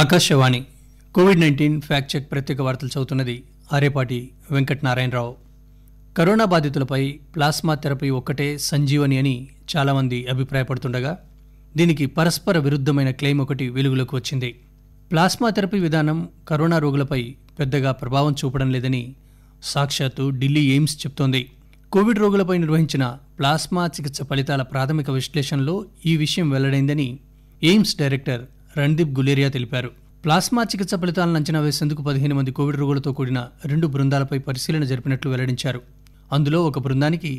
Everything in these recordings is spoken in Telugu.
Akashvani Covid nineteen fact check ప్రత్యేక వార్తలు చదువుతున్నది ఆరేపాటి వెంకటనారాయణరావు కరోనా బాధితులపై ప్లాస్మా థెరపీ ఒక్కటే సంజీవని అని చాలామంది అభిప్రాయపడుతుండగా దీనికి పరస్పర విరుద్ధమైన క్లెయిమ్ ఒకటి వెలుగులోకి వచ్చింది ప్లాస్మా థెరపీ విధానం కరోనా రోగులపై పెద్దగా ప్రభావం చూపడం లేదని సాక్షాత్తు ఢిల్లీ ఎయిమ్స్ చెప్తోంది కోవిడ్ రోగులపై నిర్వహించిన ప్లాస్మా చికిత్స ఫలితాల ప్రాథమిక విశ్లేషణలో ఈ విషయం వెల్లడైందని ఎయిమ్స్ డైరెక్టర్ రణ్దీప్ గులేరియా తెలిపారు ప్లాస్మా చికిత్స ఫలితాలను అంచనా వేసేందుకు పదిహేను మంది కోవిడ్ రోగులతో కూడిన రెండు బృందాలపై పరిశీలన జరిపినట్లు వెల్లడించారు అందులో ఒక బృందానికి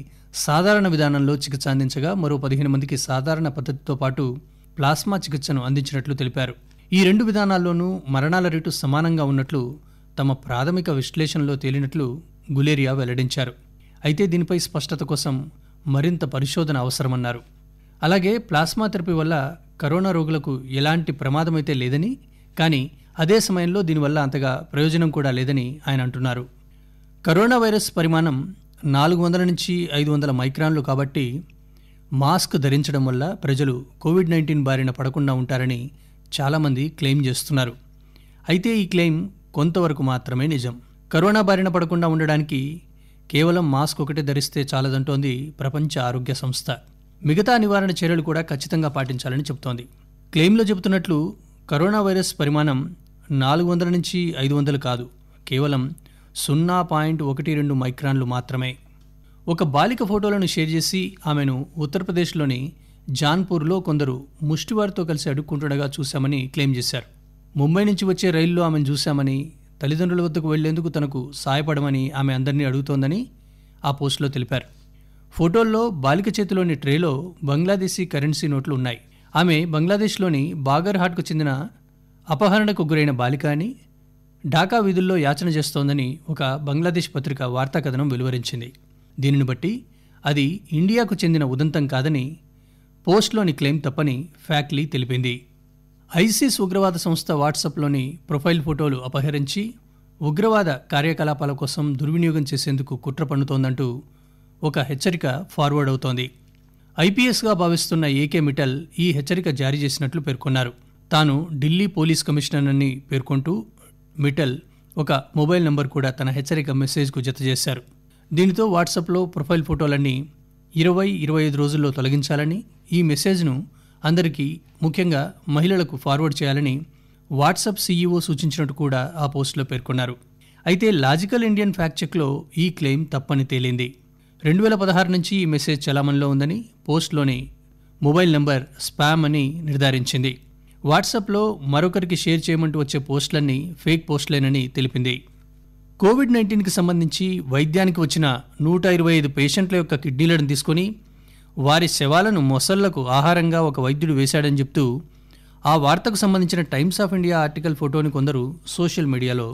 సాధారణ విధానంలో చికిత్స అందించగా మరో పదిహేను మందికి సాధారణ పద్ధతితో పాటు ప్లాస్మా చికిత్సను అందించినట్లు తెలిపారు ఈ రెండు విధానాల్లోనూ మరణాల రేటు సమానంగా ఉన్నట్లు తమ ప్రాథమిక విశ్లేషణలో తేలినట్లు గులేరియా వెల్లడించారు అయితే దీనిపై స్పష్టత కోసం మరింత పరిశోధన అవసరమన్నారు అలాగే ప్లాస్మా థెరపీ వల్ల కరోనా రోగులకు ఎలాంటి ప్రమాదమైతే లేదని కానీ అదే సమయంలో దీనివల్ల అంతగా ప్రయోజనం కూడా లేదని ఆయన అంటున్నారు కరోనా వైరస్ పరిమాణం నాలుగు వందల నుంచి ఐదు వందల మైక్రాన్లు కాబట్టి మాస్క్ ధరించడం వల్ల ప్రజలు కోవిడ్ నైన్టీన్ బారిన పడకుండా ఉంటారని చాలామంది క్లెయిమ్ చేస్తున్నారు అయితే ఈ క్లెయిమ్ కొంతవరకు మాత్రమే నిజం కరోనా బారిన పడకుండా ఉండడానికి కేవలం మాస్క్ ఒకటే ధరిస్తే చాలదంటోంది ప్రపంచ ఆరోగ్య సంస్థ మిగతా నివారణ చర్యలు కూడా ఖచ్చితంగా పాటించాలని చెబుతోంది క్లెయిమ్లో చెబుతున్నట్లు కరోనా వైరస్ పరిమాణం నాలుగు వందల నుంచి ఐదు వందలు కాదు కేవలం సున్నా పాయింట్ ఒకటి రెండు మైక్రాన్లు మాత్రమే ఒక బాలిక ఫోటోలను షేర్ చేసి ఆమెను ఉత్తరప్రదేశ్లోని జాన్పూర్లో కొందరు ముష్టివారితో కలిసి అడుక్కుంటుండగా చూశామని క్లెయిమ్ చేశారు ముంబై నుంచి వచ్చే రైల్లో ఆమెను చూశామని తల్లిదండ్రుల వద్దకు వెళ్లేందుకు తనకు సాయపడమని ఆమె అందరినీ అడుగుతోందని ఆ పోస్టులో తెలిపారు ఫోటోల్లో బాలిక చేతిలోని ట్రేలో బంగ్లాదేశీ కరెన్సీ నోట్లు ఉన్నాయి ఆమె బంగ్లాదేశ్లోని బాగర్హాట్కు చెందిన అపహరణకు గురైన బాలిక అని ఢాకా వీధుల్లో యాచన చేస్తోందని ఒక బంగ్లాదేశ్ పత్రిక వార్తా కథనం వెలువరించింది దీనిని బట్టి అది ఇండియాకు చెందిన ఉదంతం కాదని పోస్ట్లోని క్లెయిమ్ తప్పని ఫ్యాక్లీ తెలిపింది ఐసిస్ ఉగ్రవాద సంస్థ వాట్సాప్లోని ప్రొఫైల్ ఫోటోలు అపహరించి ఉగ్రవాద కార్యకలాపాల కోసం దుర్వినియోగం చేసేందుకు కుట్ర పన్నుతోందంటూ ఒక హెచ్చరిక ఫార్వర్డ్ అవుతోంది ఐపీఎస్గా భావిస్తున్న ఏకే మిటల్ ఈ హెచ్చరిక జారీ చేసినట్లు పేర్కొన్నారు తాను ఢిల్లీ పోలీస్ కమిషనర్ని పేర్కొంటూ మిటల్ ఒక మొబైల్ నంబర్ కూడా తన హెచ్చరిక మెసేజ్కు జతచేశారు దీనితో వాట్సాప్లో ప్రొఫైల్ ఫోటోలన్నీ ఇరవై ఇరవై ఐదు రోజుల్లో తొలగించాలని ఈ మెసేజ్ను అందరికీ ముఖ్యంగా మహిళలకు ఫార్వర్డ్ చేయాలని వాట్సాప్ సీఈఓ సూచించినట్టు కూడా ఆ పోస్టులో పేర్కొన్నారు అయితే లాజికల్ ఇండియన్ ఫ్యాక్ట్ చెక్లో ఈ క్లెయిమ్ తప్పని తేలింది రెండు వేల పదహారు నుంచి ఈ మెసేజ్ చలామణిలో ఉందని పోస్ట్లోని మొబైల్ నెంబర్ స్పామ్ అని నిర్ధారించింది వాట్సాప్లో మరొకరికి షేర్ చేయమంటూ వచ్చే పోస్టులన్నీ ఫేక్ పోస్టులేనని తెలిపింది కోవిడ్ నైన్టీన్కి సంబంధించి వైద్యానికి వచ్చిన నూట ఇరవై ఐదు పేషెంట్ల యొక్క కిడ్నీలను తీసుకొని వారి శవాలను మొసళ్లకు ఆహారంగా ఒక వైద్యుడు వేశాడని చెప్తూ ఆ వార్తకు సంబంధించిన టైమ్స్ ఆఫ్ ఇండియా ఆర్టికల్ ఫోటోని కొందరు సోషల్ మీడియాలో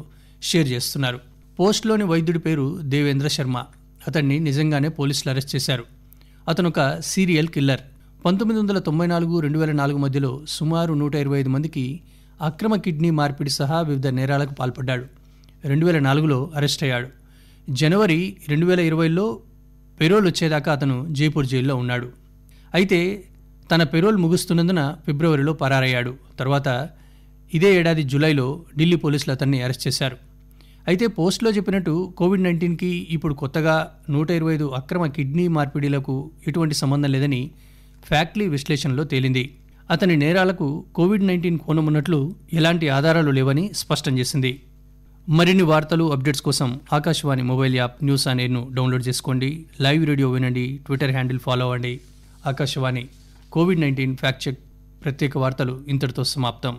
షేర్ చేస్తున్నారు పోస్ట్లోని వైద్యుడి పేరు దేవేంద్ర శర్మ అతన్ని నిజంగానే పోలీసులు అరెస్ట్ చేశారు అతను ఒక సీరియల్ కిల్లర్ పంతొమ్మిది వందల తొంభై నాలుగు రెండు వేల నాలుగు మధ్యలో సుమారు నూట ఇరవై ఐదు మందికి అక్రమ కిడ్నీ మార్పిడి సహా వివిధ నేరాలకు పాల్పడ్డాడు రెండు వేల నాలుగులో అరెస్ట్ అయ్యాడు జనవరి రెండు వేల ఇరవైలో పెరోల్ వచ్చేదాకా అతను జైపూర్ జైల్లో ఉన్నాడు అయితే తన పెరోల్ ముగుస్తున్నందున ఫిబ్రవరిలో పరారయ్యాడు తర్వాత ఇదే ఏడాది జూలైలో ఢిల్లీ పోలీసులు అతన్ని అరెస్ట్ చేశారు అయితే పోస్ట్లో చెప్పినట్టు కోవిడ్ నైన్టీన్కి ఇప్పుడు కొత్తగా నూట ఇరవై ఐదు అక్రమ కిడ్నీ మార్పిడిలకు ఎటువంటి సంబంధం లేదని ఫ్యాక్టరీ విశ్లేషణలో తేలింది అతని నేరాలకు కోవిడ్ నైన్టీన్ కోణమున్నట్లు ఎలాంటి ఆధారాలు లేవని స్పష్టం చేసింది మరిన్ని వార్తలు అప్డేట్స్ కోసం Akashvani mobile app news on ఎయిర్ను డౌన్లోడ్ చేసుకోండి లైవ్ రేడియో వినండి ట్విట్టర్ హ్యాండిల్ ఫాలో అవ్వండి Akashvani Covid nineteen fact check ప్రత్యేక వార్తలు ఇంతటితో సమాప్తం